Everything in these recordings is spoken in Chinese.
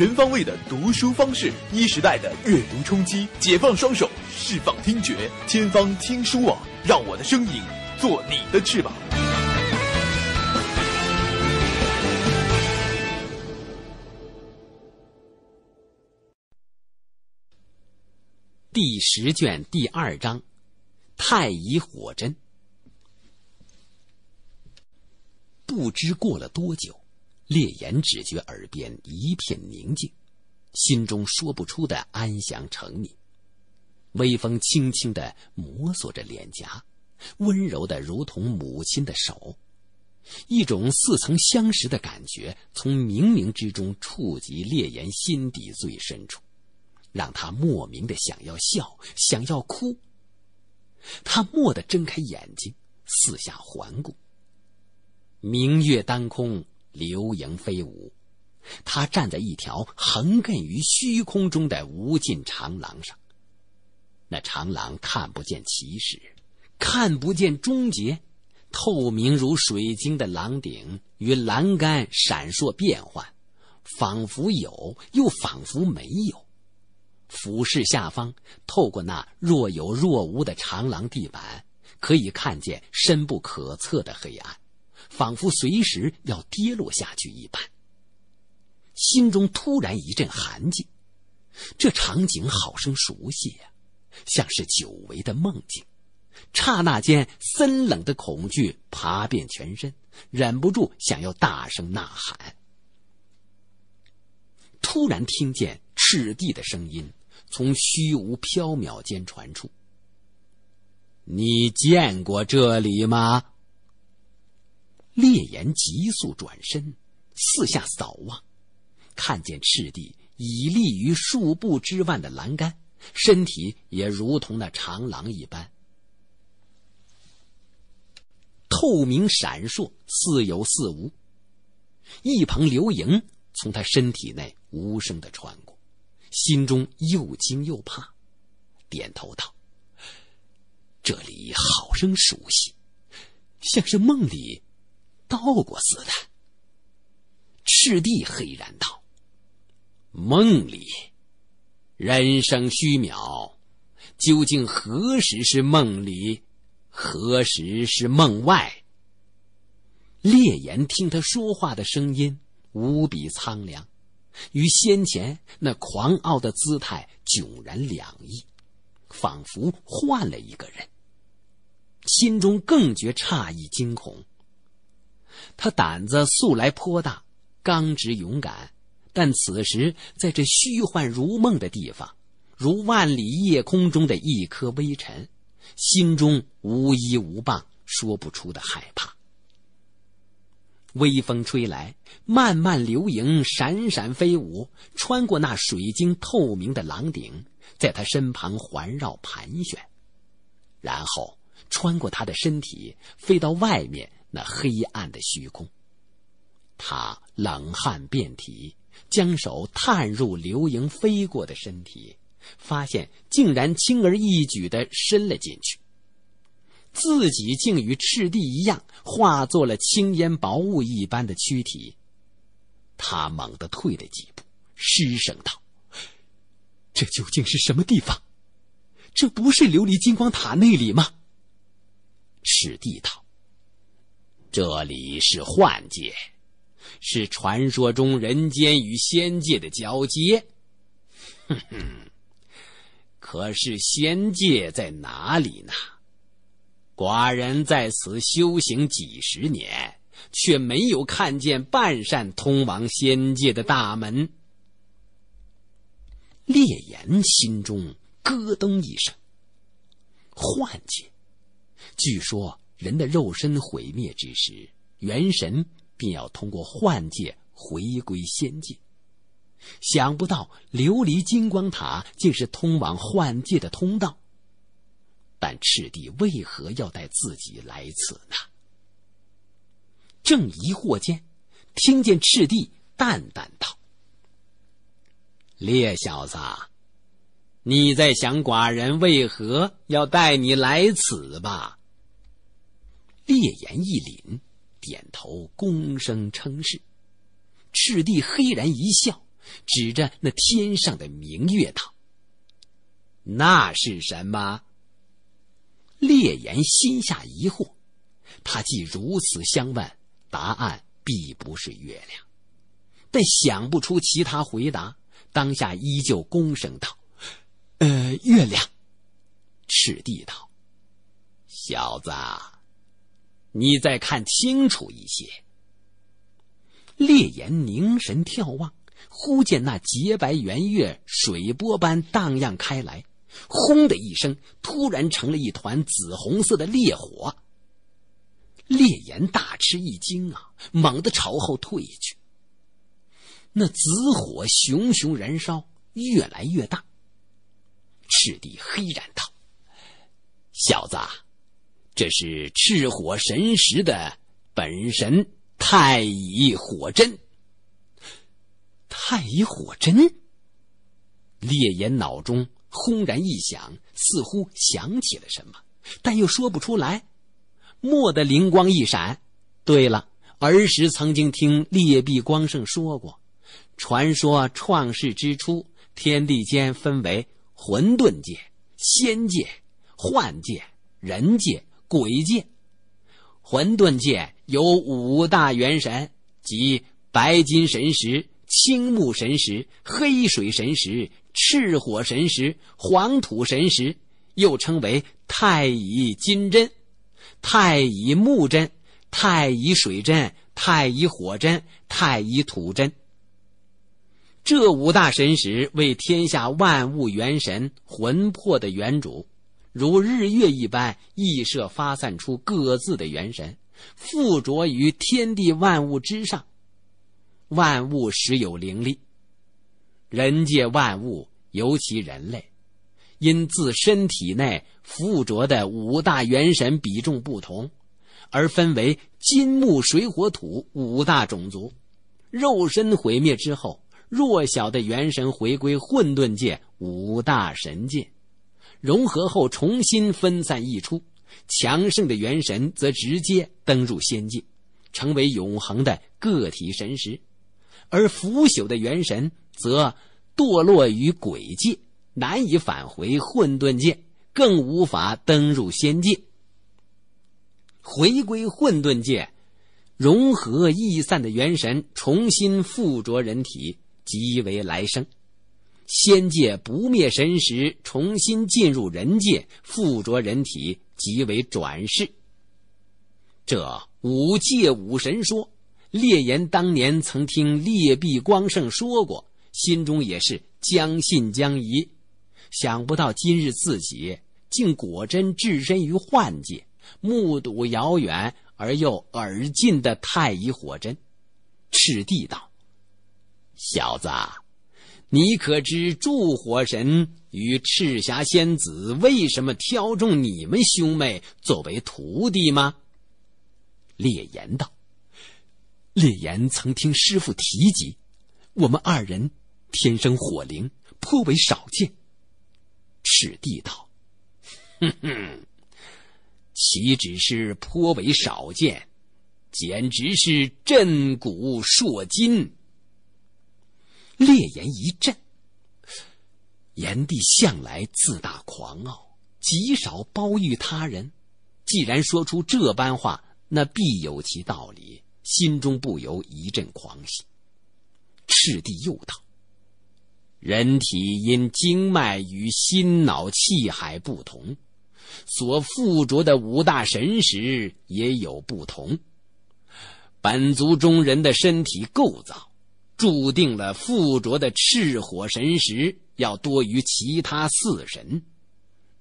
全方位的读书方式，一时代的阅读冲击，解放双手，释放听觉。天方听书网，让我的声音做你的翅膀。第十卷第二章，太乙火针。不知过了多久。烈炎只觉耳边一片宁静，心中说不出的安详澄明。微风轻轻的摩挲着脸颊，温柔的如同母亲的手。一种似曾相识的感觉从冥冥之中触及烈炎心底最深处，让他莫名的想要笑，想要哭。他蓦地睁开眼睛，四下环顾。明月当空。流萤飞舞，他站在一条横亘于虚空中的无尽长廊上。那长廊看不见起始，看不见终结，透明如水晶的廊顶与栏杆闪烁变幻，仿佛有又仿佛没有。俯视下方，透过那若有若无的长廊地板，可以看见深不可测的黑暗。仿佛随时要跌落下去一般，心中突然一阵寒寂，这场景好生熟悉呀，像是久违的梦境。刹那间，森冷的恐惧爬遍全身，忍不住想要大声呐喊。突然听见赤地的声音从虚无缥缈间传出：“你见过这里吗？”烈焰急速转身，四下扫望，看见赤帝已立于数步之外的栏杆，身体也如同那长廊一般透明闪烁，似有似无。一旁刘莹从他身体内无声的穿过，心中又惊又怕，点头道：“这里好生熟悉，像是梦里。”道过似的，赤帝黑然道：“梦里，人生虚渺，究竟何时是梦里，何时是梦外？”烈焰听他说话的声音无比苍凉，与先前那狂傲的姿态迥然两异，仿佛换了一个人，心中更觉诧异惊恐。他胆子素来颇大，刚直勇敢，但此时在这虚幻如梦的地方，如万里夜空中的一颗微尘，心中无依无傍，说不出的害怕。微风吹来，漫漫流萤闪闪飞舞，穿过那水晶透明的廊顶，在他身旁环绕盘旋，然后穿过他的身体，飞到外面。那黑暗的虚空，他冷汗遍体，将手探入流萤飞过的身体，发现竟然轻而易举的伸了进去，自己竟与赤地一样，化作了轻烟薄雾一般的躯体。他猛地退了几步，失声道：“这究竟是什么地方？这不是琉璃金光塔内里吗？”赤地道。这里是幻界，是传说中人间与仙界的交接。哼哼，可是仙界在哪里呢？寡人在此修行几十年，却没有看见半扇通往仙界的大门。烈炎心中咯噔一声，幻界，据说。人的肉身毁灭之时，元神便要通过幻界回归仙界。想不到琉璃金光塔竟是通往幻界的通道。但赤帝为何要带自己来此呢？正疑惑间，听见赤帝淡淡道：“烈小子，你在想寡人为何要带你来此吧？”烈炎一凛，点头恭声称是。赤帝嘿然一笑，指着那天上的明月道：“那是什么？”烈炎心下疑惑，他既如此相问，答案必不是月亮，但想不出其他回答，当下依旧恭声道：“呃，月亮。”赤帝道：“小子。”你再看清楚一些。烈焰凝神眺望，忽见那洁白圆月水波般荡漾开来，轰的一声，突然成了一团紫红色的烈火。烈焰大吃一惊啊，猛地朝后退去。那紫火熊熊燃烧，越来越大。赤地黑然道：“小子。”这是赤火神石的本神太乙火针，太乙火针。烈焰脑中轰然一响，似乎想起了什么，但又说不出来。蓦地灵光一闪，对了，儿时曾经听烈壁光胜说过，传说创世之初，天地间分为混沌界、仙界、幻界、人界。鬼界，混沌界有五大元神，即白金神石、青木神石、黑水神石、赤火神石、黄土神石，又称为太乙金针、太乙木针、太乙水针、太乙火针、太乙土针。这五大神石为天下万物元神魂魄的元主。如日月一般，异射发散出各自的元神，附着于天地万物之上。万物实有灵力。人界万物，尤其人类，因自身体内附着的五大元神比重不同，而分为金木水火土五大种族。肉身毁灭之后，弱小的元神回归混沌界五大神界。融合后重新分散溢出，强盛的元神则直接登入仙界，成为永恒的个体神识；而腐朽的元神则堕落于鬼界，难以返回混沌界，更无法登入仙界。回归混沌界，融合易散的元神重新附着人体，即为来生。仙界不灭神识重新进入人界，附着人体，即为转世。这五界五神说，烈炎当年曾听烈壁光圣说过，心中也是将信将疑。想不到今日自己竟果真置身于幻界，目睹遥远而又耳近的太乙火针。赤帝道：“小子。”你可知祝火神与赤霞仙子为什么挑中你们兄妹作为徒弟吗？烈炎道。烈炎曾听师傅提及，我们二人天生火灵，颇为少见。赤帝道：“哼哼，岂止是颇为少见，简直是震古烁今。”烈言一震，炎帝向来自大狂傲，极少包御他人。既然说出这般话，那必有其道理，心中不由一阵狂喜。赤帝又道：“人体因经脉与心脑气海不同，所附着的五大神识也有不同。本族中人的身体构造。”注定了附着的赤火神石要多于其他四神，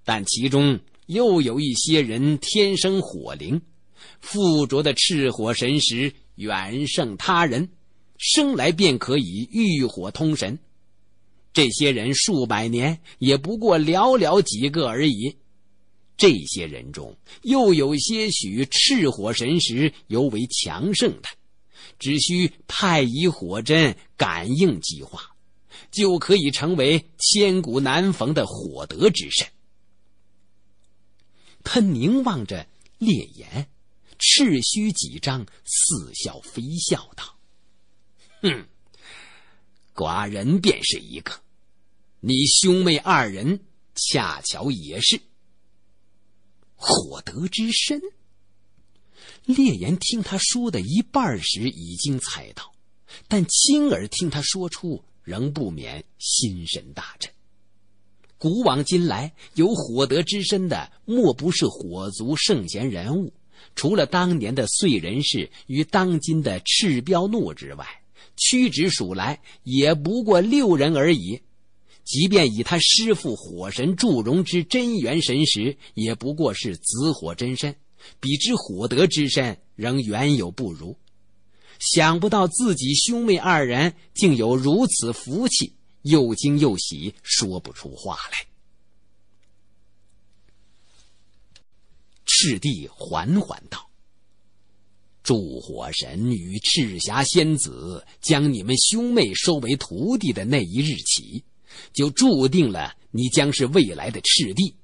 但其中又有一些人天生火灵，附着的赤火神石远胜他人，生来便可以遇火通神。这些人数百年也不过寥寥几个而已。这些人中，又有些许赤火神石尤为强盛的。只需太乙火针感应即化，就可以成为千古难逢的火德之身。他凝望着烈焰，赤须几张，似笑非笑道：“哼，寡人便是一个，你兄妹二人恰巧也是火德之身。”烈焰听他说的一半时已经猜到，但亲耳听他说出，仍不免心神大震。古往今来，有火德之身的，莫不是火族圣贤人物？除了当年的燧人氏与当今的赤彪怒之外，屈指数来，也不过六人而已。即便以他师父火神祝融之真元神识，也不过是紫火真身。比之火德之身，仍远有不如。想不到自己兄妹二人竟有如此福气，又惊又喜，说不出话来。赤帝缓缓道：“助火神与赤霞仙子将你们兄妹收为徒弟的那一日起，就注定了你将是未来的赤帝，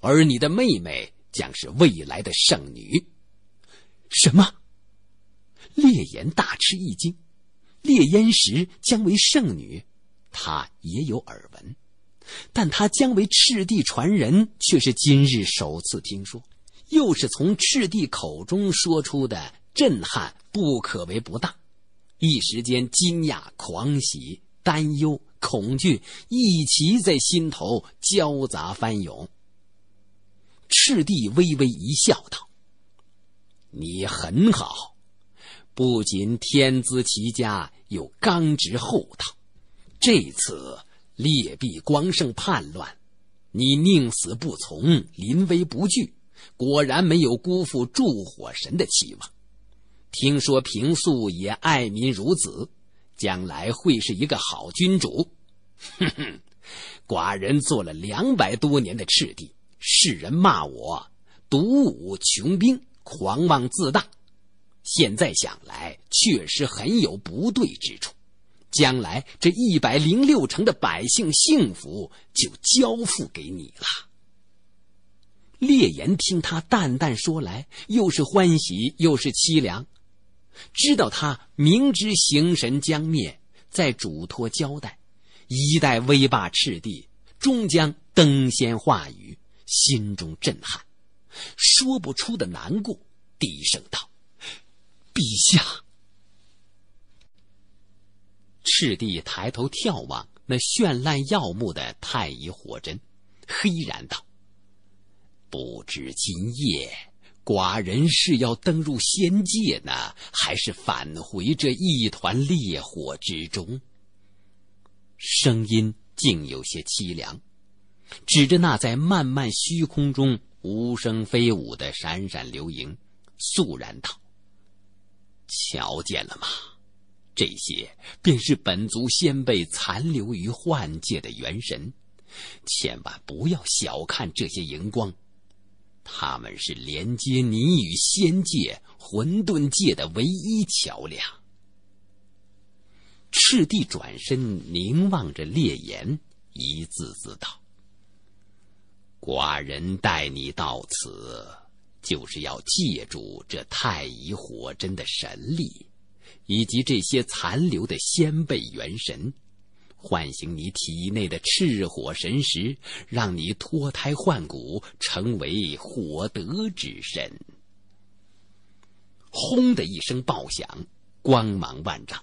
而你的妹妹。”将是未来的圣女，什么？烈炎大吃一惊。烈焰石将为圣女，他也有耳闻，但他将为赤帝传人却是今日首次听说，又是从赤帝口中说出的，震撼不可为不大。一时间，惊讶、狂喜、担忧、恐惧一齐在心头交杂翻涌。赤帝微微一笑，道：“你很好，不仅天资奇佳，又刚直厚道。这次劣币光胜叛乱，你宁死不从，临危不惧，果然没有辜负助火神的期望。听说平素也爱民如子，将来会是一个好君主。哼哼，寡人做了两百多年的赤帝。”世人骂我独舞穷兵，狂妄自大。现在想来，确实很有不对之处。将来这一百零六城的百姓幸福，就交付给你了。烈岩听他淡淡说来，又是欢喜又是凄凉，知道他明知行神将灭，在嘱托交代，一代威霸赤帝，终将登仙化羽。心中震撼，说不出的难过，低声道：“陛下。”赤帝抬头眺望那绚烂耀目的太乙火针，黑然道：“不知今夜，寡人是要登入仙界呢，还是返回这一团烈火之中？”声音竟有些凄凉。指着那在漫漫虚空中无声飞舞的闪闪流萤，肃然道：“瞧见了吗？这些便是本族先辈残留于幻界的元神。千万不要小看这些荧光，他们是连接你与仙界、混沌界的唯一桥梁。”赤帝转身凝望着烈焰，一字字道。寡人带你到此，就是要借助这太乙火针的神力，以及这些残留的先辈元神，唤醒你体内的赤火神石，让你脱胎换骨，成为火德之神。轰的一声爆响，光芒万丈，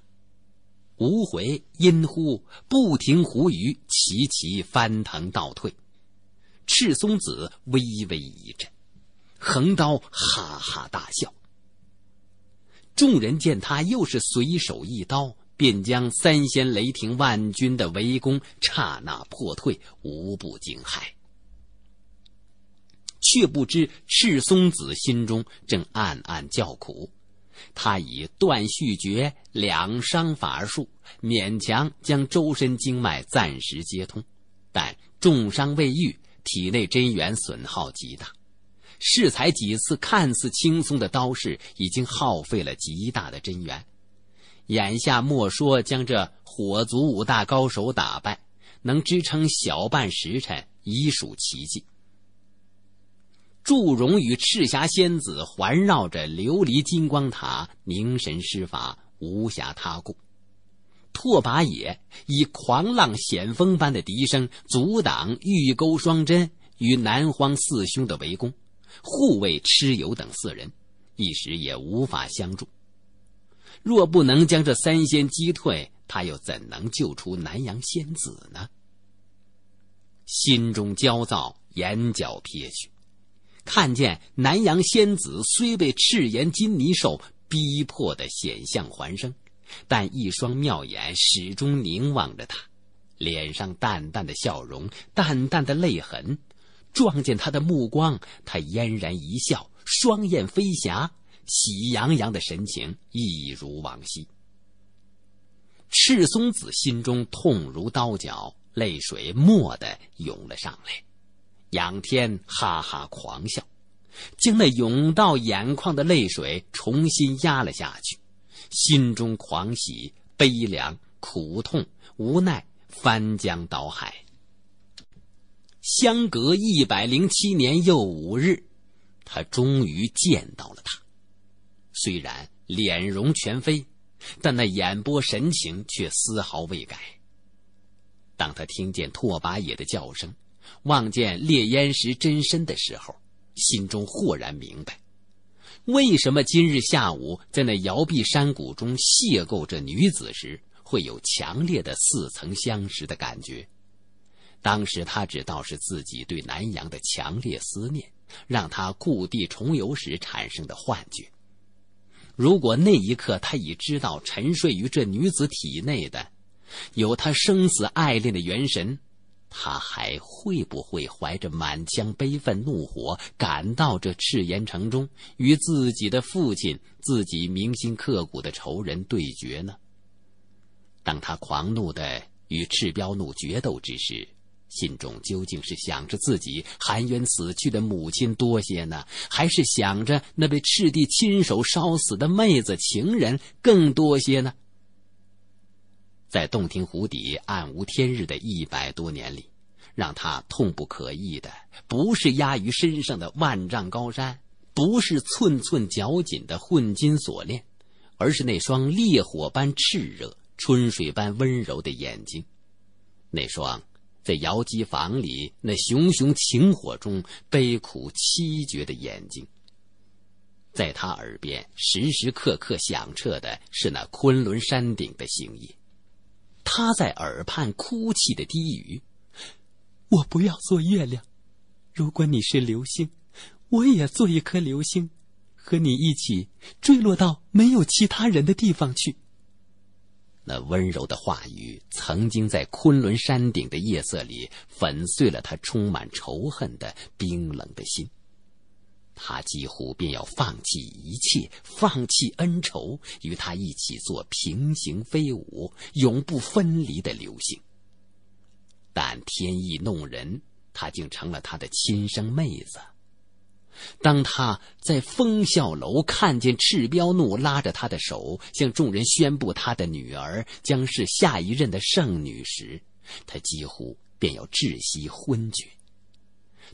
无回阴乎不停，胡语，齐齐翻腾倒退。赤松子微微一震，横刀哈哈大笑。众人见他又是随手一刀，便将三仙雷霆万钧的围攻刹那破退，无不惊骇。却不知赤松子心中正暗暗叫苦，他以断续诀两伤法术勉强将周身经脉暂时接通，但重伤未愈。体内真元损耗极大，适才几次看似轻松的刀式，已经耗费了极大的真元。眼下莫说将这火族五大高手打败，能支撑小半时辰已属奇迹。祝融与赤霞仙子环绕着琉璃金光塔，凝神施法，无暇他顾。拓跋野以狂浪险峰般的笛声阻挡玉钩双针与南荒四兄的围攻，护卫蚩尤等四人，一时也无法相助。若不能将这三仙击退，他又怎能救出南阳仙子呢？心中焦躁，眼角撇去，看见南阳仙子虽被赤炎金泥兽逼迫的险象环生。但一双妙眼始终凝望着他，脸上淡淡的笑容，淡淡的泪痕。撞见他的目光，他嫣然一笑，双燕飞霞，喜洋洋的神情一如往昔。赤松子心中痛如刀绞，泪水蓦地涌了上来，仰天哈哈狂笑，将那涌到眼眶的泪水重新压了下去。心中狂喜、悲凉、苦痛、无奈，翻江倒海。相隔一百零七年又五日，他终于见到了他。虽然脸容全非，但那眼波神情却丝毫未改。当他听见拓跋野的叫声，望见烈烟石真身的时候，心中豁然明白。为什么今日下午在那摇臂山谷中邂逅这女子时，会有强烈的似曾相识的感觉？当时他只道是自己对南洋的强烈思念，让他故地重游时产生的幻觉。如果那一刻他已知道沉睡于这女子体内的，有他生死爱恋的元神。他还会不会怀着满腔悲愤怒火赶到这赤岩城中，与自己的父亲、自己铭心刻骨的仇人对决呢？当他狂怒的与赤彪怒决斗之时，心中究竟是想着自己含冤死去的母亲多些呢，还是想着那被赤帝亲手烧死的妹子、情人更多些呢？在洞庭湖底暗无天日的一百多年里，让他痛不可抑的，不是压于身上的万丈高山，不是寸寸绞紧的混金锁链，而是那双烈火般炽热、春水般温柔的眼睛，那双在瑶姬房里那熊熊情火中悲苦凄绝的眼睛，在他耳边时时刻刻响彻的是那昆仑山顶的星夜。他在耳畔哭泣的低语：“我不要做月亮，如果你是流星，我也做一颗流星，和你一起坠落到没有其他人的地方去。”那温柔的话语曾经在昆仑山顶的夜色里粉碎了他充满仇恨的冰冷的心。他几乎便要放弃一切，放弃恩仇，与他一起做平行飞舞、永不分离的流星。但天意弄人，他竟成了他的亲生妹子。当他在风笑楼看见赤彪怒拉着他的手，向众人宣布他的女儿将是下一任的圣女时，他几乎便要窒息昏厥。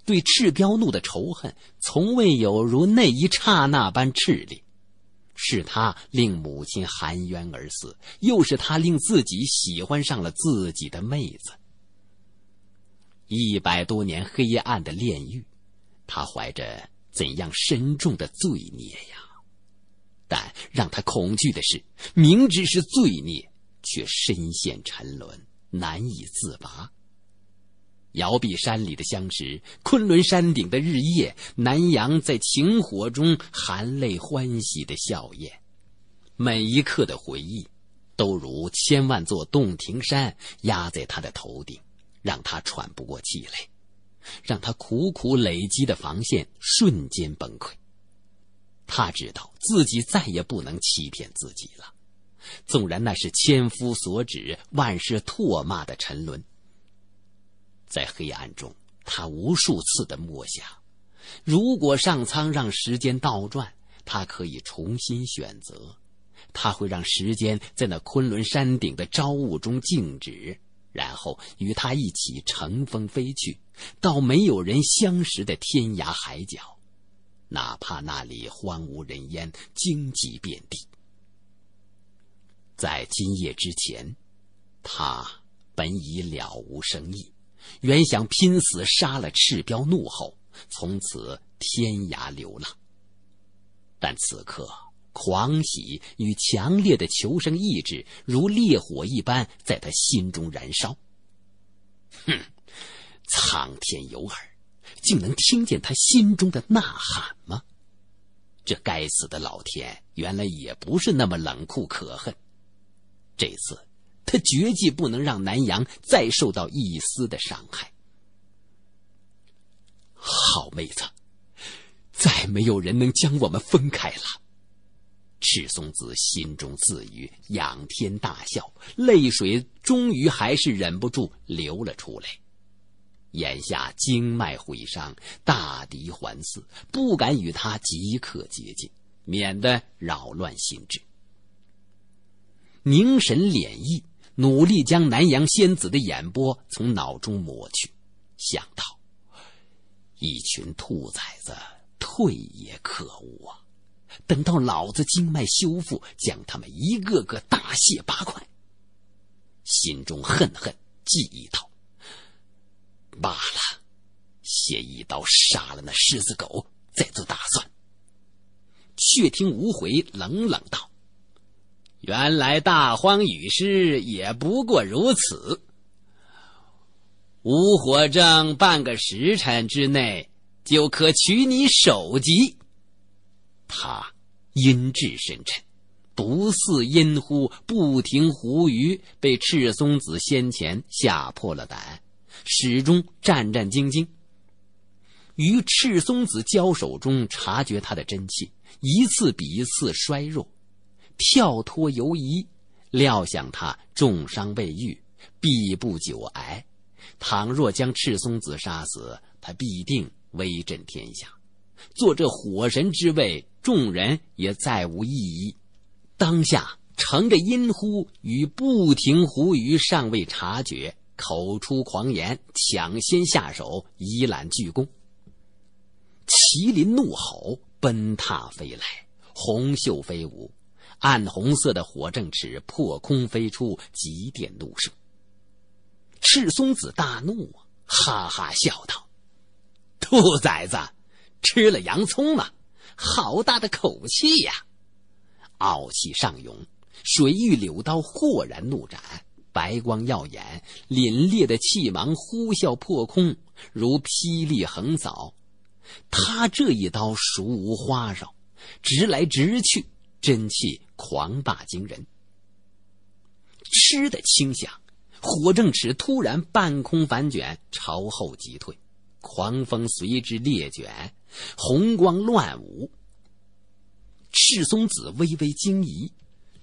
对赤彪怒的仇恨，从未有如那一刹那般炽烈。是他令母亲含冤而死，又是他令自己喜欢上了自己的妹子。一百多年黑暗的炼狱，他怀着怎样深重的罪孽呀？但让他恐惧的是，明知是罪孽，却深陷沉沦，难以自拔。摇臂山里的相识，昆仑山顶的日夜，南阳在情火中含泪欢喜的笑靥，每一刻的回忆，都如千万座洞庭山压在他的头顶，让他喘不过气来，让他苦苦累积的防线瞬间崩溃。他知道自己再也不能欺骗自己了，纵然那是千夫所指、万世唾骂的沉沦。在黑暗中，他无数次的默想：如果上苍让时间倒转，他可以重新选择。他会让时间在那昆仑山顶的朝雾中静止，然后与他一起乘风飞去，到没有人相识的天涯海角，哪怕那里荒无人烟、荆棘遍地。在今夜之前，他本已了无生意。原想拼死杀了赤彪，怒吼，从此天涯流浪。但此刻，狂喜与强烈的求生意志如烈火一般在他心中燃烧。哼，苍天有耳，竟能听见他心中的呐喊吗？这该死的老天，原来也不是那么冷酷可恨。这次。他绝技不能让南阳再受到一丝的伤害。好妹子，再没有人能将我们分开了。赤松子心中自语，仰天大笑，泪水终于还是忍不住流了出来。眼下经脉毁伤，大敌环伺，不敢与他即刻接近，免得扰乱心智。凝神敛意。努力将南阳仙子的眼波从脑中抹去，想到一群兔崽子退也可恶啊！等到老子经脉修复，将他们一个个大卸八块。心中恨恨，记一道罢了，先一刀杀了那狮子狗，再做打算。却听无悔冷冷道。原来大荒雨师也不过如此。吴火正半个时辰之内就可取你首级。他音质深沉，不似阴乎不停胡鱼被赤松子先前吓破了胆，始终战战兢兢。与赤松子交手中，察觉他的真气一次比一次衰弱。跳脱游移，料想他重伤未愈，必不久挨。倘若将赤松子杀死，他必定威震天下，坐这火神之位，众人也再无异议。当下乘着阴呼与不停呼鱼尚未察觉，口出狂言，抢先下手，以揽巨功。麒麟怒吼，奔踏飞来，红袖飞舞。暗红色的火正尺破空飞出，急电怒射。赤松子大怒啊！哈哈笑道：“兔崽子，吃了洋葱了，好大的口气呀！”傲气上涌，水玉柳刀豁然怒斩，白光耀眼，凛冽的气芒呼啸破空，如霹雳横扫。他这一刀熟无花哨，直来直去，真气。狂霸惊人，吃的轻响，火正尺突然半空反卷朝后急退，狂风随之烈卷，红光乱舞。赤松子微微惊疑，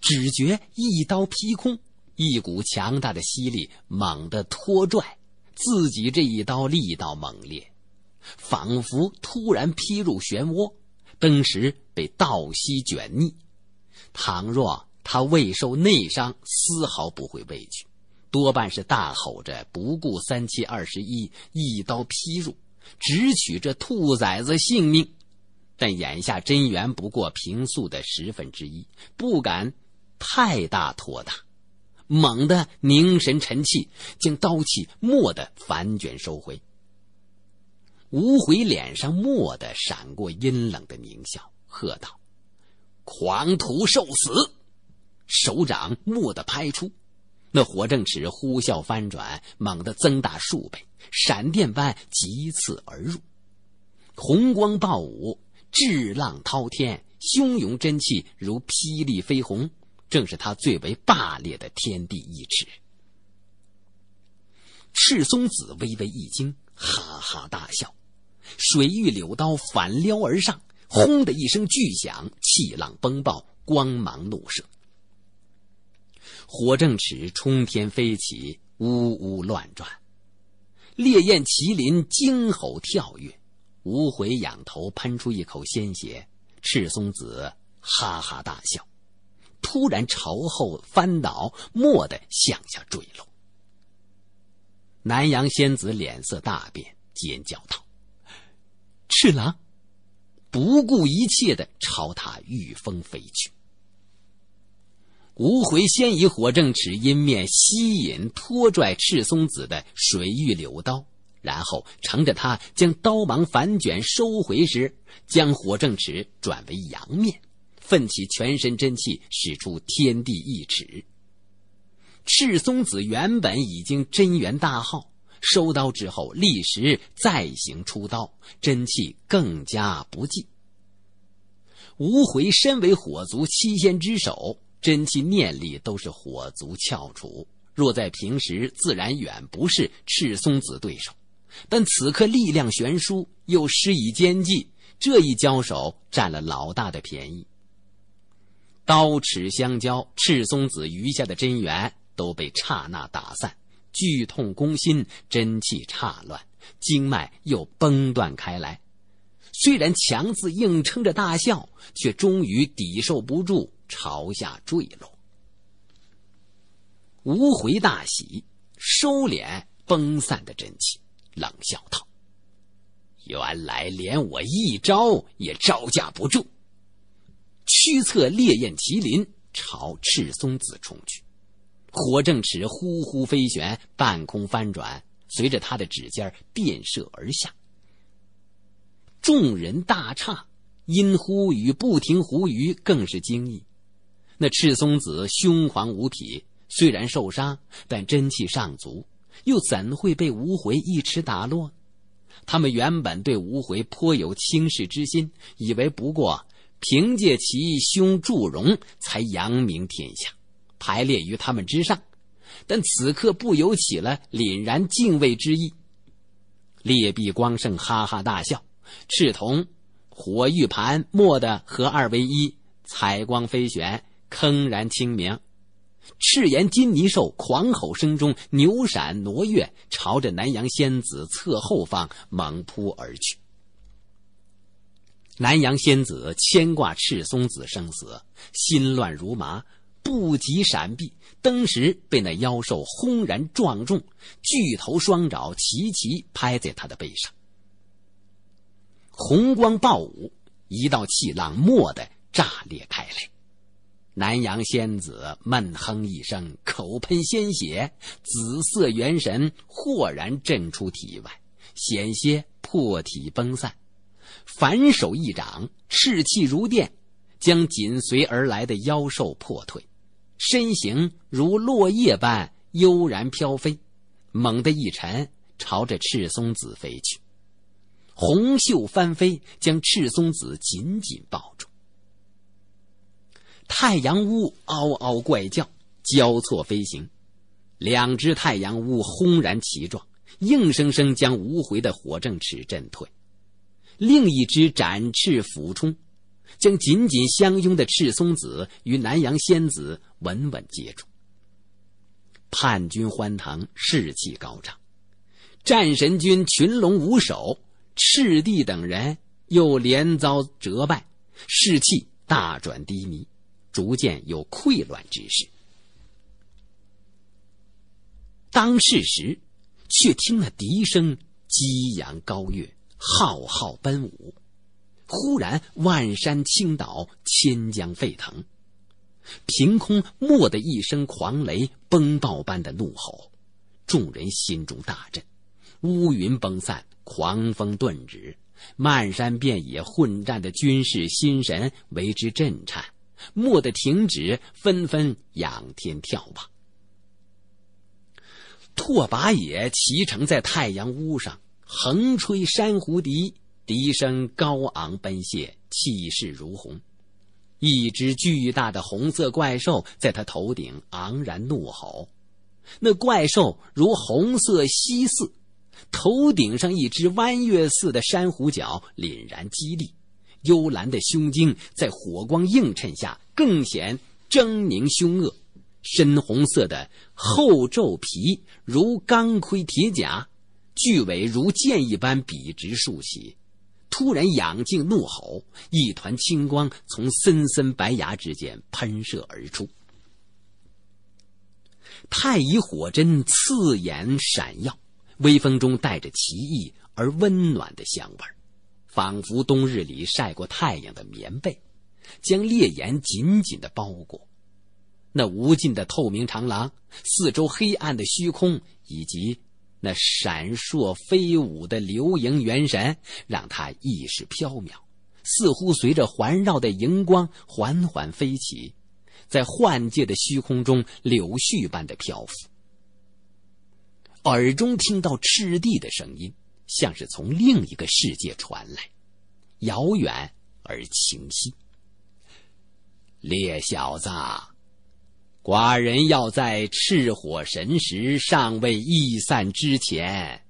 只觉一刀劈空，一股强大的吸力猛地拖拽自己这一刀，力道猛烈，仿佛突然劈入漩涡，登时被倒吸卷逆。倘若他未受内伤，丝毫不会畏惧，多半是大吼着不顾三七二十一，一刀劈入，直取这兔崽子性命。但眼下真元不过平素的十分之一，不敢太大托大，猛地凝神沉气，将刀气蓦地反卷收回。无悔脸上蓦地闪过阴冷的狞笑，喝道。狂徒受死！手掌蓦地拍出，那火正尺呼啸翻转，猛地增大数倍，闪电般急刺而入，红光暴舞，炙浪滔天，汹涌真气如霹雳飞虹，正是他最为霸烈的天地一尺。赤松子微微一惊，哈哈大笑，水玉柳刀反撩而上。轰的一声巨响，气浪崩爆，光芒怒射，火正尺冲天飞起，呜呜乱转，烈焰麒麟惊吼跳跃，无悔仰头喷出一口鲜血，赤松子哈哈大笑，突然朝后翻倒，蓦地向下坠落。南阳仙子脸色大变，尖叫道：“赤狼！”不顾一切的朝他御风飞去。无悔先以火正尺阴面吸引拖拽赤松子的水玉柳刀，然后乘着他将刀芒反卷收回时，将火正尺转为阳面，奋起全身真气，使出天地一尺。赤松子原本已经真元大耗。收刀之后，立时再行出刀，真气更加不济。无回身为火族七仙之首，真气、念力都是火族翘楚。若在平时，自然远不是赤松子对手，但此刻力量悬殊，又施以奸计，这一交手占了老大的便宜。刀齿相交，赤松子余下的真元都被刹那打散。剧痛攻心，真气差乱，经脉又崩断开来。虽然强自硬撑着大笑，却终于抵受不住，朝下坠落。无回大喜，收敛崩散的真气，冷笑道：“原来连我一招也招架不住。”驱策烈焰麒麟朝赤松子冲去。火正尺呼呼飞旋，半空翻转，随着他的指尖电射而下。众人大诧，因呼雨不停，呼雨更是惊异。那赤松子凶狂无匹，虽然受伤，但真气尚足，又怎会被无回一尺打落？他们原本对无回颇有轻视之心，以为不过凭借其兄祝融才扬名天下。排列于他们之上，但此刻不由起了凛然敬畏之意。裂壁光胜哈哈大笑，赤铜火玉盘墨的合二为一，彩光飞旋，铿然清明。赤炎金泥兽狂吼声中，牛闪挪跃，朝着南阳仙子侧后方猛扑而去。南阳仙子牵挂赤松子生死，心乱如麻。不及闪避，登时被那妖兽轰然撞中，巨头双爪齐齐拍在他的背上，红光暴舞，一道气浪蓦地炸裂开来。南阳仙子闷哼一声，口喷鲜血，紫色元神豁然震出体外，险些破体崩散。反手一掌，赤气如电，将紧随而来的妖兽破退。身形如落叶般悠然飘飞，猛地一沉，朝着赤松子飞去。红袖翻飞，将赤松子紧紧抱住。太阳乌嗷嗷怪叫，交错飞行，两只太阳乌轰然齐撞，硬生生将无回的火正尺震退。另一只展翅俯冲。将紧紧相拥的赤松子与南阳仙子稳稳接住。叛军欢腾，士气高涨；战神军群龙无首，赤帝等人又连遭折败，士气大转低迷，逐渐有溃乱之势。当世时，却听了笛声激扬高越，浩浩奔舞。忽然，万山倾倒，千江沸腾，凭空蓦的一声狂雷，崩爆般的怒吼，众人心中大震。乌云崩散，狂风顿止，漫山遍野混战的军士心神为之震颤，蓦的停止，纷纷仰天眺望。拓跋野骑乘在太阳屋上，横吹珊瑚笛。笛声高昂奔泻，气势如虹。一只巨大的红色怪兽在他头顶昂然怒吼。那怪兽如红色蜥似，头顶上一只弯月似的珊瑚角凛然激立，幽蓝的胸襟在火光映衬下更显狰狞凶恶。深红色的厚皱皮如钢盔铁甲，巨尾如剑一般笔直竖起。突然仰颈怒吼，一团青光从森森白牙之间喷射而出。太乙火针刺眼闪耀，微风中带着奇异而温暖的香味儿，仿佛冬日里晒过太阳的棉被，将烈焰紧紧地包裹。那无尽的透明长廊，四周黑暗的虚空，以及……那闪烁飞舞的流萤元神，让他意识飘渺，似乎随着环绕的荧光缓缓飞起，在幻界的虚空中柳絮般的漂浮。耳中听到赤地的声音，像是从另一个世界传来，遥远而清晰：“列小子。”寡人要在赤火神石尚未易散之前，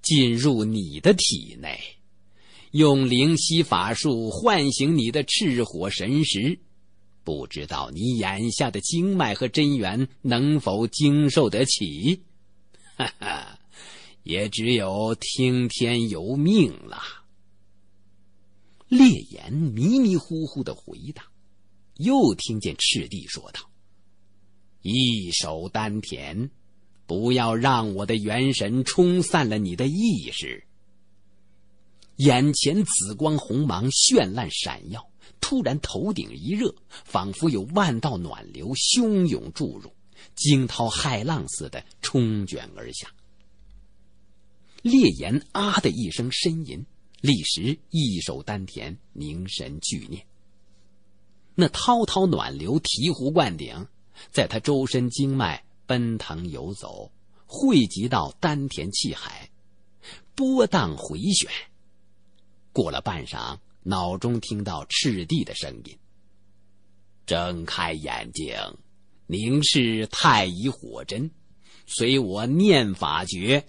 进入你的体内，用灵犀法术唤醒你的赤火神石。不知道你眼下的经脉和真元能否经受得起？哈哈，也只有听天由命了。烈炎迷迷糊糊的回答，又听见赤帝说道。一手丹田，不要让我的元神冲散了你的意识。眼前紫光红芒绚烂闪耀，突然头顶一热，仿佛有万道暖流汹涌注入，惊涛骇浪似的冲卷而下。烈炎啊的一声呻吟，立时一手丹田凝神聚念，那滔滔暖流醍醐灌顶。在他周身经脉奔腾游走，汇集到丹田气海，波荡回旋。过了半晌，脑中听到赤帝的声音：“睁开眼睛，凝视太乙火针，随我念法诀。”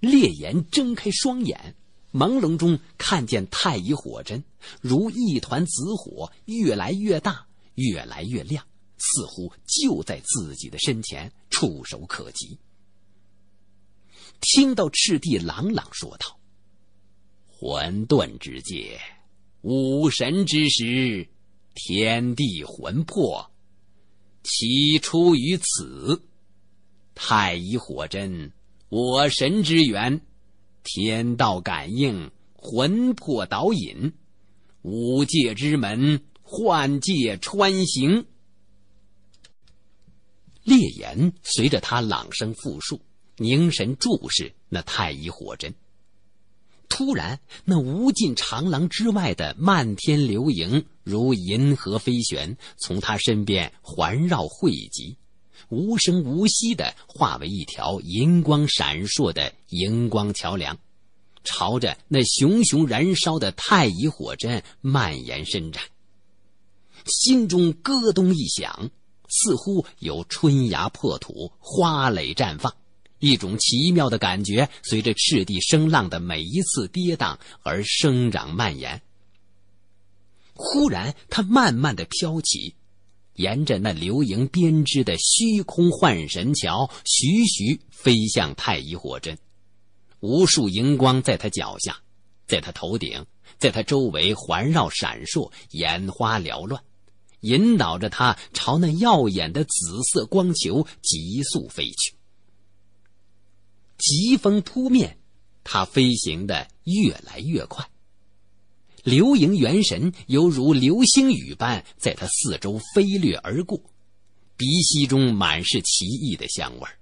烈炎睁开双眼，朦胧中看见太乙火针如一团紫火，越来越大，越来越亮。似乎就在自己的身前，触手可及。听到赤帝朗朗说道：“混沌之界，五神之时，天地魂魄，其出于此。太乙火针，我神之源，天道感应，魂魄导引，五界之门，幻界穿行。”烈焰随着他朗声复述，凝神注视那太乙火针。突然，那无尽长廊之外的漫天流萤如银河飞旋，从他身边环绕汇集，无声无息的化为一条银光闪烁的荧光桥梁，朝着那熊熊燃烧的太乙火针蔓延伸展。心中咯咚一响。似乎有春芽破土，花蕾绽放，一种奇妙的感觉随着赤地声浪的每一次跌宕而生长蔓延。忽然，它慢慢的飘起，沿着那流萤编织的虚空幻神桥，徐徐飞向太乙火针。无数荧光在他脚下，在他头顶，在他周围环绕闪烁，眼花缭乱。引导着他朝那耀眼的紫色光球急速飞去。疾风扑面，他飞行的越来越快。流萤元神犹如流星雨般在他四周飞掠而过，鼻息中满是奇异的香味儿。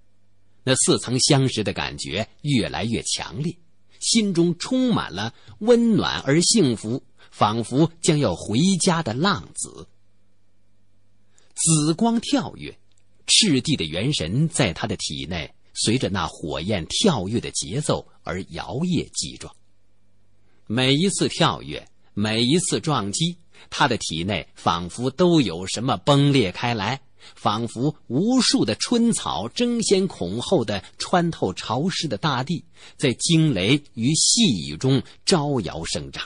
那似曾相识的感觉越来越强烈，心中充满了温暖而幸福，仿佛将要回家的浪子。紫光跳跃，赤帝的元神在他的体内，随着那火焰跳跃的节奏而摇曳激撞。每一次跳跃，每一次撞击，他的体内仿佛都有什么崩裂开来，仿佛无数的春草争先恐后的穿透潮湿的大地，在惊雷与细雨中招摇生长。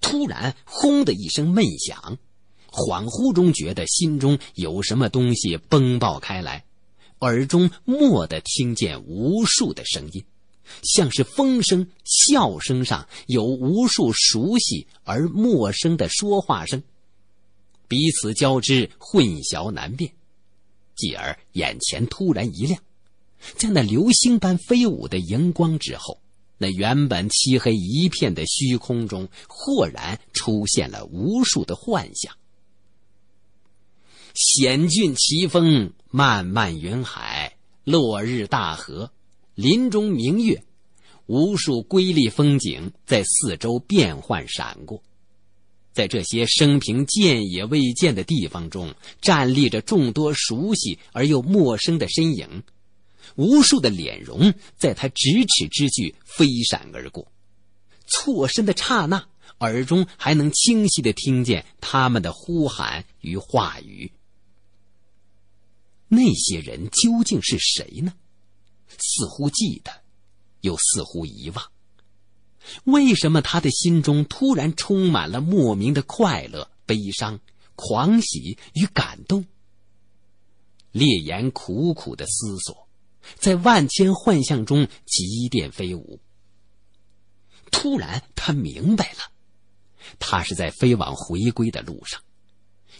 突然，轰的一声闷响。恍惚中，觉得心中有什么东西崩爆开来，耳中蓦地听见无数的声音，像是风声、笑声，上有无数熟悉而陌生的说话声，彼此交织，混淆难辨。继而眼前突然一亮，在那流星般飞舞的荧光之后，那原本漆黑一片的虚空中，豁然出现了无数的幻象。险峻奇峰、漫漫云海、落日大河、林中明月，无数瑰丽风景在四周变幻闪过。在这些生平见也未见的地方中，站立着众多熟悉而又陌生的身影，无数的脸容在他咫尺之距飞闪而过。错身的刹那，耳中还能清晰地听见他们的呼喊与话语。那些人究竟是谁呢？似乎记得，又似乎遗忘。为什么他的心中突然充满了莫名的快乐、悲伤、狂喜与感动？烈炎苦苦的思索，在万千幻象中急电飞舞。突然，他明白了，他是在飞往回归的路上，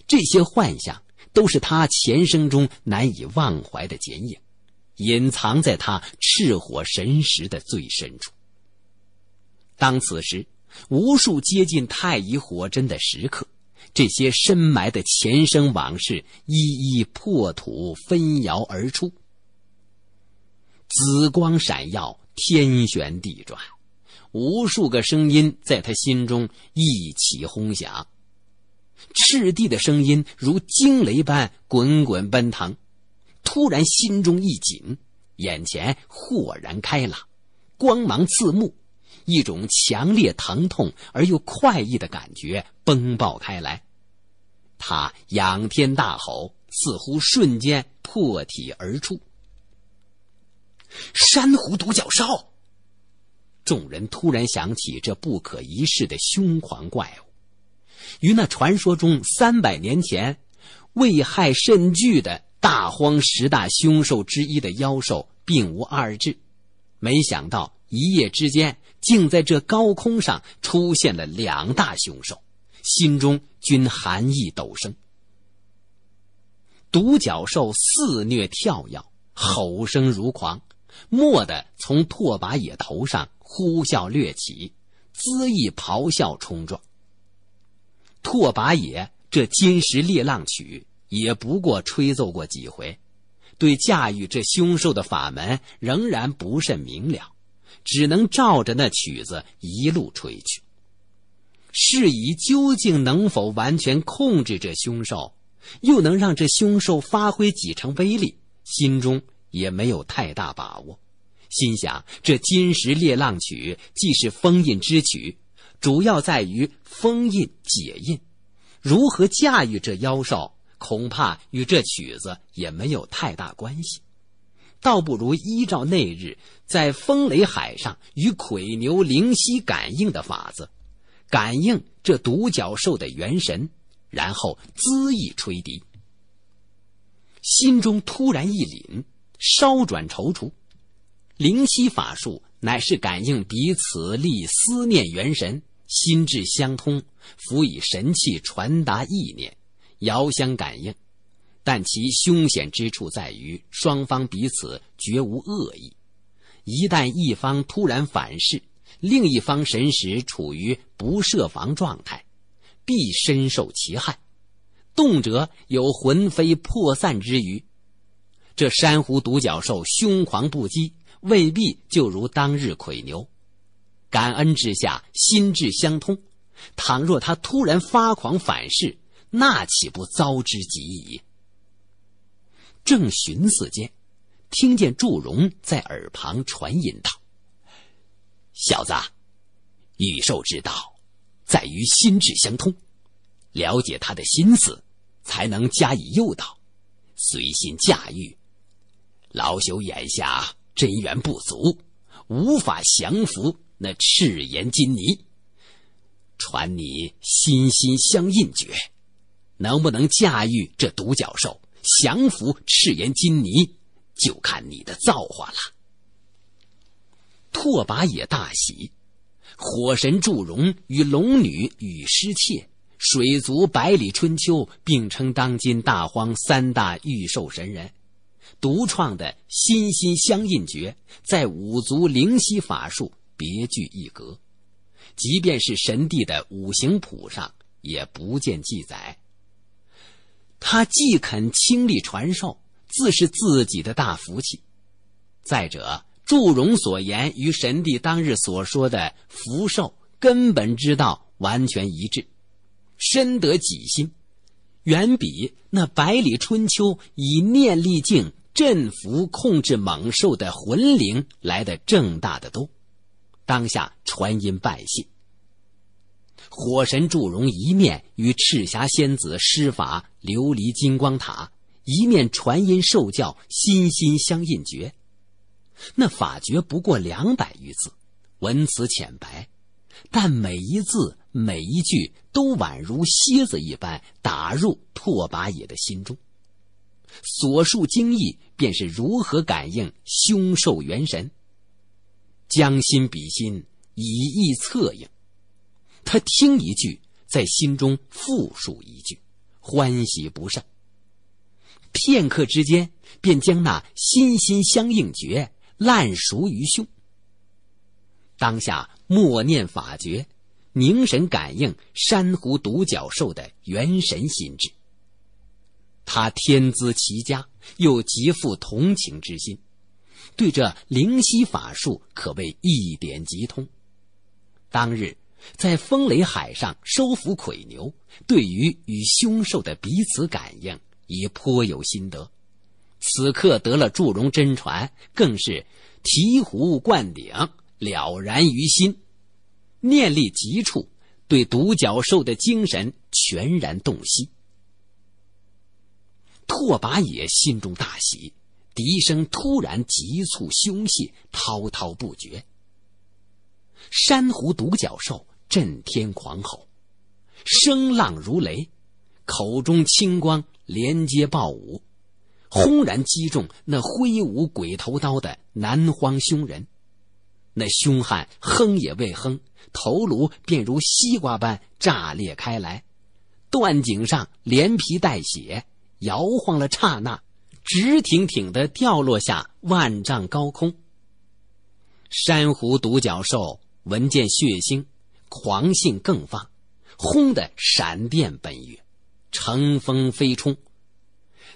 这些幻象。都是他前生中难以忘怀的剪影，隐藏在他赤火神石的最深处。当此时，无数接近太乙火针的时刻，这些深埋的前生往事一一破土纷摇而出，紫光闪耀，天旋地转，无数个声音在他心中一起轰响。赤帝的声音如惊雷般滚滚奔腾，突然心中一紧，眼前豁然开朗，光芒刺目，一种强烈疼痛而又快意的感觉崩爆开来。他仰天大吼，似乎瞬间破体而出。珊瑚独角兽，众人突然想起这不可一世的凶狂怪物。与那传说中三百年前，危害甚巨的大荒十大凶兽之一的妖兽并无二致。没想到一夜之间，竟在这高空上出现了两大凶兽，心中均寒意陡升。独角兽肆虐跳跃，吼声如狂，蓦地从拓跋野头上呼啸掠起，恣意咆哮冲撞。拓跋野这金石裂浪曲也不过吹奏过几回，对驾驭这凶兽的法门仍然不甚明了，只能照着那曲子一路吹去。事宜究竟能否完全控制这凶兽，又能让这凶兽发挥几成威力，心中也没有太大把握。心想，这金石裂浪曲既是封印之曲。主要在于封印、解印，如何驾驭这妖兽，恐怕与这曲子也没有太大关系，倒不如依照那日在风雷海上与魁牛灵犀感应的法子，感应这独角兽的元神，然后恣意吹笛。心中突然一凛，稍转踌躇，灵犀法术乃是感应彼此力思念元神。心智相通，辅以神器传达意念，遥相感应。但其凶险之处在于，双方彼此绝无恶意。一旦一方突然反噬，另一方神识处于不设防状态，必深受其害，动辄有魂飞魄散之余。这珊瑚独角兽凶狂不羁，未必就如当日奎牛。感恩之下，心智相通。倘若他突然发狂反噬，那岂不遭之极矣？正寻思间，听见祝融在耳旁传音道：“小子，驭兽之道，在于心智相通，了解他的心思，才能加以诱导，随心驾驭。老朽眼下真元不足，无法降服。”那赤炎金泥，传你心心相印诀，能不能驾驭这独角兽，降服赤炎金泥，就看你的造化了。拓跋野大喜，火神祝融与龙女与师妾、水族百里春秋并称当今大荒三大御兽神人，独创的心心相印诀，在五族灵犀法术。别具一格，即便是神帝的五行谱上也不见记载。他既肯倾力传授，自是自己的大福气。再者，祝融所言与神帝当日所说的福寿根本之道完全一致，深得己心，远比那百里春秋以念力境镇服控制猛兽的魂灵来的正大的多。当下传音拜谢。火神祝融一面与赤霞仙子施法琉璃金光塔，一面传音受教心心相印诀。那法诀不过两百余字，文辞浅白，但每一字每一句都宛如蝎子一般打入拓跋野的心中。所述经义，便是如何感应凶兽元神。将心比心，以意测应。他听一句，在心中复述一句，欢喜不胜。片刻之间，便将那心心相应诀烂熟于胸。当下默念法诀，凝神感应珊瑚独角兽的元神心智。他天资奇佳，又极富同情之心。对这灵犀法术可谓一点即通。当日在风雷海上收服奎牛，对于与凶兽的彼此感应已颇有心得。此刻得了祝融真传，更是醍醐灌顶，了然于心。念力极处，对独角兽的精神全然洞悉。拓跋野心中大喜。笛声突然急促凶细，滔滔不绝。珊瑚独角兽震天狂吼，声浪如雷，口中青光连接暴舞，轰然击中那挥舞鬼头刀的南荒凶人。那凶悍哼也未哼，头颅便如西瓜般炸裂开来，断颈上连皮带血，摇晃了刹那。直挺挺的掉落下万丈高空。珊瑚独角兽闻见血腥，狂性更发，轰的闪电奔月，乘风飞冲。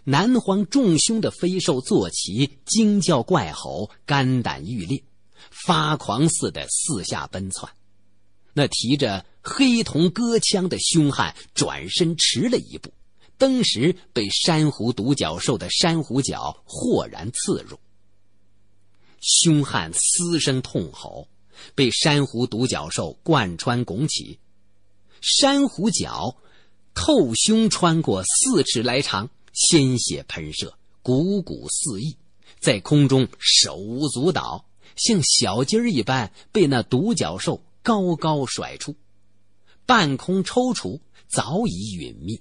南荒众凶的飞兽坐骑惊叫怪吼，肝胆欲裂，发狂似的四下奔窜。那提着黑铜戈枪的凶悍转身迟了一步。登时被珊瑚独角兽的珊瑚角豁然刺入，凶悍嘶声痛吼，被珊瑚独角兽贯穿拱起，珊瑚角透胸穿过四尺来长，鲜血喷射，鼓鼓四溢，在空中手舞足蹈，像小鸡儿一般被那独角兽高高甩出，半空抽搐，早已殒命。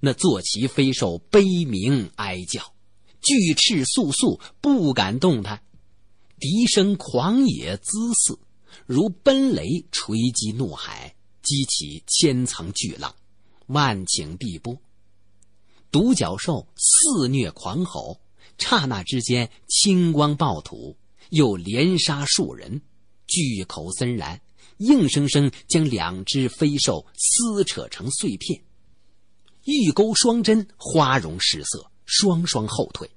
那坐骑飞兽悲鸣哀叫，巨翅簌簌不敢动弹；笛声狂野恣肆，如奔雷锤击怒海，激起千层巨浪，万顷碧波。独角兽肆虐狂吼，刹那之间青光暴吐，又连杀数人，巨口森然，硬生生将两只飞兽撕扯成碎片。玉钩双针，花容失色，双双后退。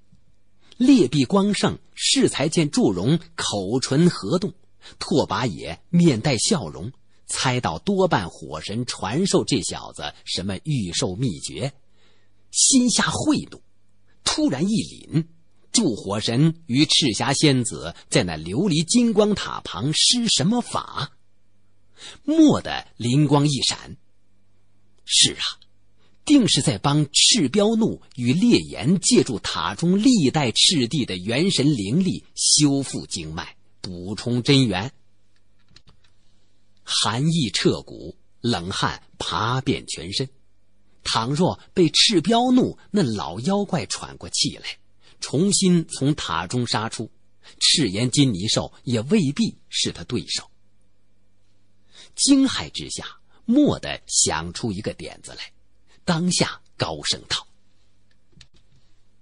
烈壁光胜适才见祝融口唇合动，拓跋野面带笑容，猜到多半火神传授这小子什么御兽秘诀，心下恚怒。突然一凛，祝火神与赤霞仙子在那琉璃金光塔旁施什么法？蓦地灵光一闪，是啊。定是在帮赤彪怒与烈炎借助塔中历代赤帝的元神灵力修复经脉、补充真元。寒意彻骨，冷汗爬遍全身。倘若被赤彪怒那老妖怪喘过气来，重新从塔中杀出，赤炎金泥兽也未必是他对手。惊骇之下，蓦地想出一个点子来。当下高声道：“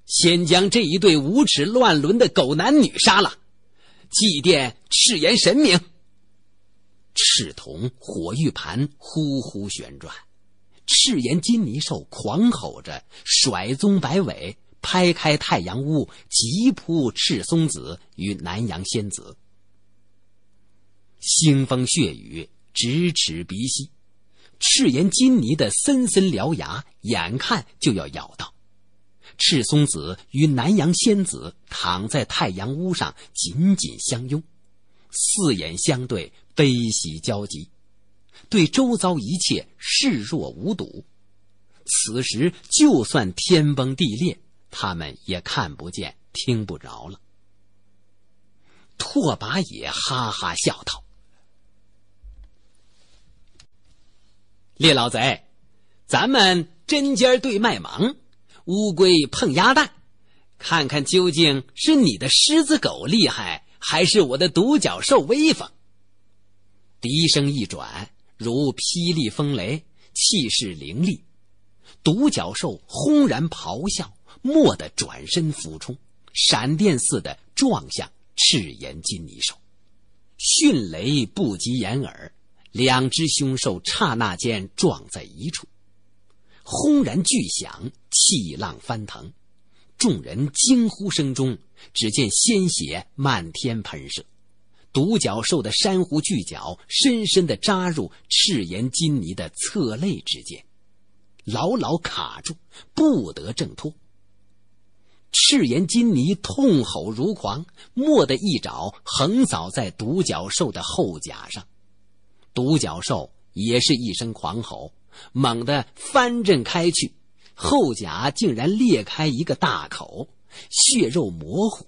先将这一对无耻乱伦的狗男女杀了，祭奠赤炎神明。”赤铜火玉盘呼呼旋转，赤炎金猊兽狂吼着，甩棕摆尾，拍开太阳屋，急扑赤松子与南阳仙子，腥风血雨，咫尺鼻息。赤岩金泥的森森獠牙眼看就要咬到，赤松子与南阳仙子躺在太阳屋上紧紧相拥，四眼相对，悲喜交集，对周遭一切视若无睹。此时就算天崩地裂，他们也看不见、听不着了。拓跋野哈哈笑道。列老贼，咱们针尖对麦芒，乌龟碰鸭蛋，看看究竟是你的狮子狗厉害，还是我的独角兽威风。笛声一转，如霹雳风雷，气势凌厉。独角兽轰然咆哮，蓦地转身俯冲，闪电似的撞向赤炎金泥兽。迅雷不及掩耳。两只凶兽刹那间撞在一处，轰然巨响，气浪翻腾，众人惊呼声中，只见鲜血漫天喷射，独角兽的珊瑚巨角深深的扎入赤岩金尼的侧肋之间，牢牢卡住，不得挣脱。赤岩金尼痛吼如狂，蓦地一爪横扫在独角兽的后甲上。独角兽也是一声狂吼，猛地翻震开去，后甲竟然裂开一个大口，血肉模糊。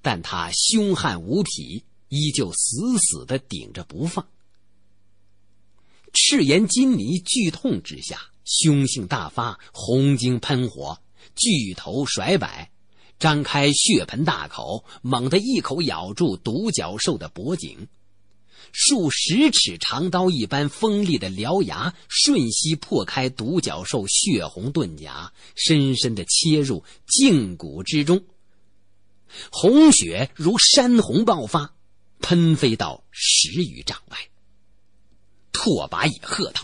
但他凶悍无匹，依旧死死的顶着不放。赤炎金猊剧痛之下，凶性大发，红睛喷火，巨头甩摆，张开血盆大口，猛地一口咬住独角兽的脖颈。数十尺长刀一般锋利的獠牙，瞬息破开独角兽血红盾甲，深深的切入胫骨之中。红血如山洪爆发，喷飞到十余丈外。拓跋野喝道：“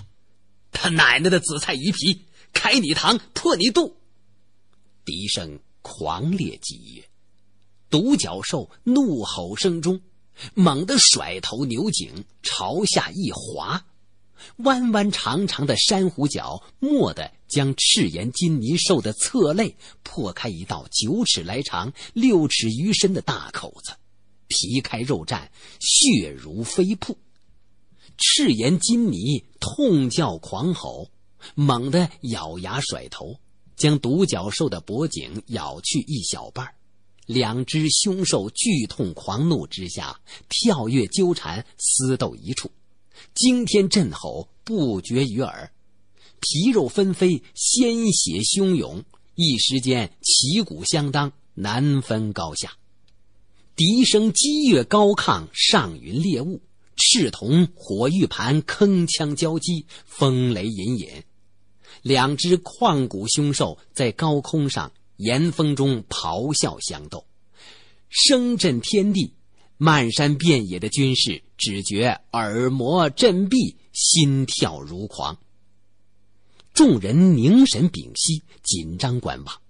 他奶奶的紫菜鱼皮，开你膛破你肚！”笛声狂烈激越，独角兽怒吼声中。猛地甩头扭颈，朝下一划，弯弯长长的珊瑚角蓦地将赤炎金泥兽的侧肋破开一道九尺来长、六尺余深的大口子，皮开肉绽，血如飞瀑。赤炎金泥痛叫狂吼，猛地咬牙甩头，将独角兽的脖颈咬去一小半儿。两只凶兽剧痛狂怒之下跳跃纠缠厮斗一处，惊天震吼不绝于耳，皮肉纷飞，鲜血汹涌，一时间旗鼓相当，难分高下。笛声激越高亢，上云猎雾，赤铜火玉盘铿锵交击，风雷隐隐。两只旷古凶兽在高空上。严风中咆哮相斗，声震天地。漫山遍野的军士只觉耳膜震闭，心跳如狂。众人凝神屏息，紧张观望。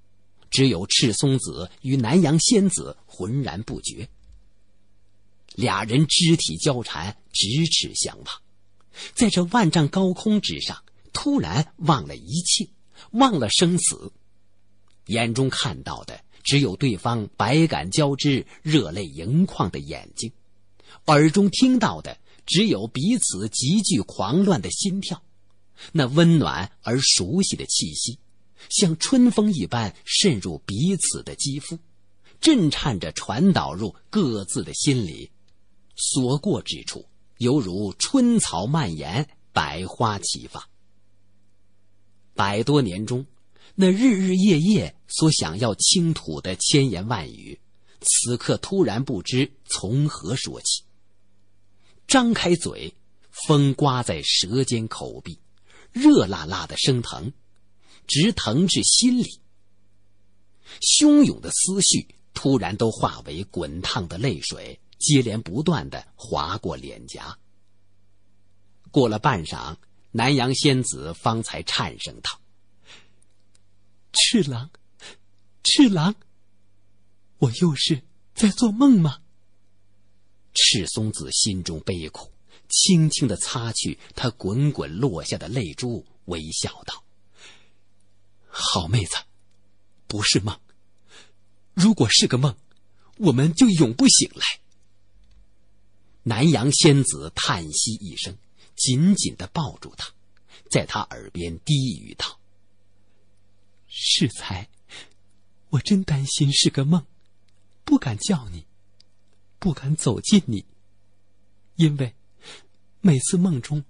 只有赤松子与南阳仙子浑然不觉，俩人肢体交缠，咫尺相望。在这万丈高空之上，突然忘了一切，忘了生死。眼中看到的只有对方百感交织、热泪盈眶的眼睛，耳中听到的只有彼此极具狂乱的心跳，那温暖而熟悉的气息，像春风一般渗入彼此的肌肤，震颤着传导入各自的心里，所过之处犹如春草蔓延，百花齐放。百多年中。那日日夜夜所想要倾吐的千言万语，此刻突然不知从何说起。张开嘴，风刮在舌尖口壁，热辣辣的生疼，直疼至心里。汹涌的思绪突然都化为滚烫的泪水，接连不断的划过脸颊。过了半晌，南阳仙子方才颤声道。赤狼，赤狼，我又是在做梦吗？赤松子心中悲苦，轻轻的擦去他滚滚落下的泪珠，微笑道：“好妹子，不是梦。如果是个梦，我们就永不醒来。”南洋仙子叹息一声，紧紧的抱住他，在他耳边低语道。适才，我真担心是个梦，不敢叫你，不敢走近你，因为每次梦中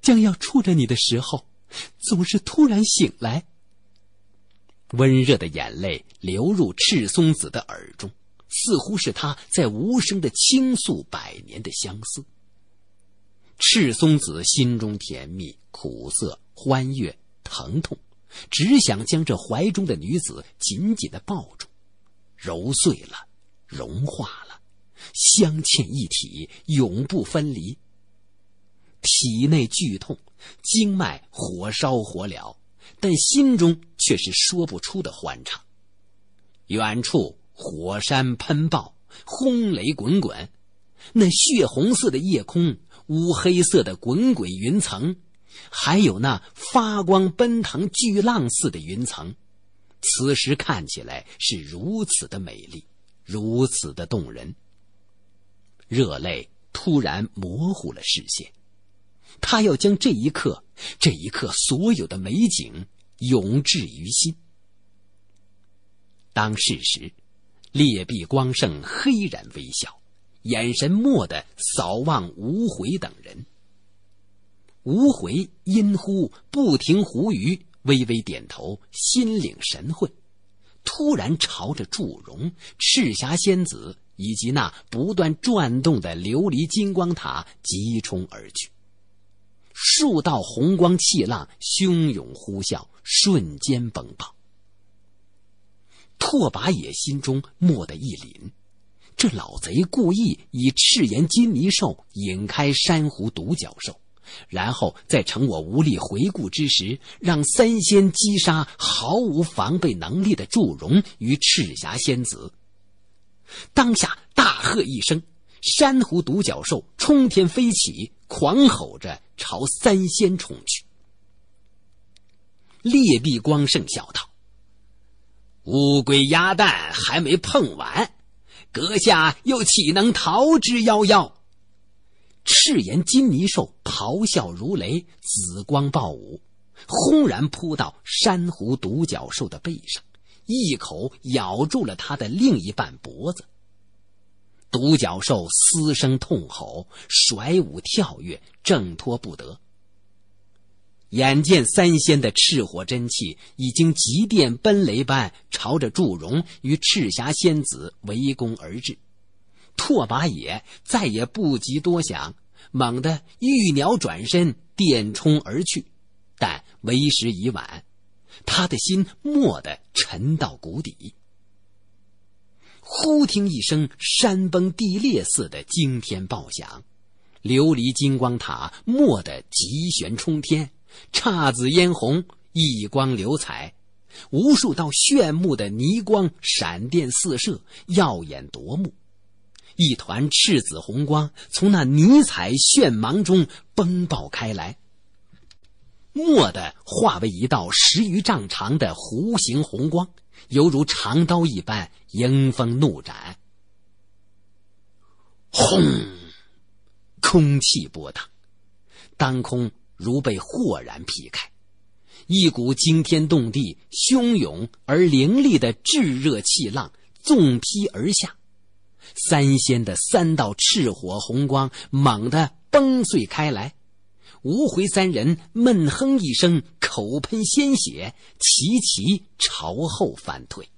将要触着你的时候，总是突然醒来。温热的眼泪流入赤松子的耳中，似乎是他在无声的倾诉百年的相思。赤松子心中甜蜜、苦涩、欢悦、疼痛。只想将这怀中的女子紧紧的抱住，揉碎了，融化了，镶嵌一体，永不分离。体内剧痛，经脉火烧火燎，但心中却是说不出的欢畅。远处火山喷爆，轰雷滚滚，那血红色的夜空，乌黑色的滚滚云层。还有那发光奔腾巨浪似的云层，此时看起来是如此的美丽，如此的动人。热泪突然模糊了视线，他要将这一刻，这一刻所有的美景永置于心。当事时，劣币光胜，黑然微笑，眼神蓦地扫望无悔等人。无回阴呼不停，胡鱼微微点头，心领神会。突然，朝着祝融、赤霞仙子以及那不断转动的琉璃金光塔急冲而去。数道红光气浪汹涌呼啸，瞬间崩爆。拓跋野心中蓦地一凛：这老贼故意以赤炎金猊兽引开珊瑚独角兽。然后再趁我无力回顾之时，让三仙击杀毫无防备能力的祝融与赤霞仙子。当下大喝一声，珊瑚独角兽冲天飞起，狂吼着朝三仙冲去。烈币光圣笑道：“乌龟鸭蛋还没碰完，阁下又岂能逃之夭夭？”赤炎金猊兽咆哮如雷，紫光暴舞，轰然扑到珊瑚独角兽的背上，一口咬住了它的另一半脖子。独角兽嘶声痛吼，甩舞跳跃，挣脱不得。眼见三仙的赤火真气已经急电奔雷般朝着祝融与赤霞仙子围攻而至。拓跋野再也不及多想，猛地玉鸟转身电冲而去，但为时已晚，他的心蓦地沉到谷底。忽听一声山崩地裂似的惊天爆响，琉璃金光塔蓦地急旋冲天，姹紫嫣红，异光流彩，无数道炫目的霓光，闪电四射，耀眼夺目。一团赤紫红光从那泥彩炫芒中崩爆开来，蓦地化为一道十余丈长的弧形红光，犹如长刀一般迎风怒斩。轰！空气波荡，当空如被豁然劈开，一股惊天动地、汹涌而凌厉的炙热气浪纵劈而下。三仙的三道赤火红光猛地崩碎开来，无回三人闷哼一声，口喷鲜血，齐齐朝后反退。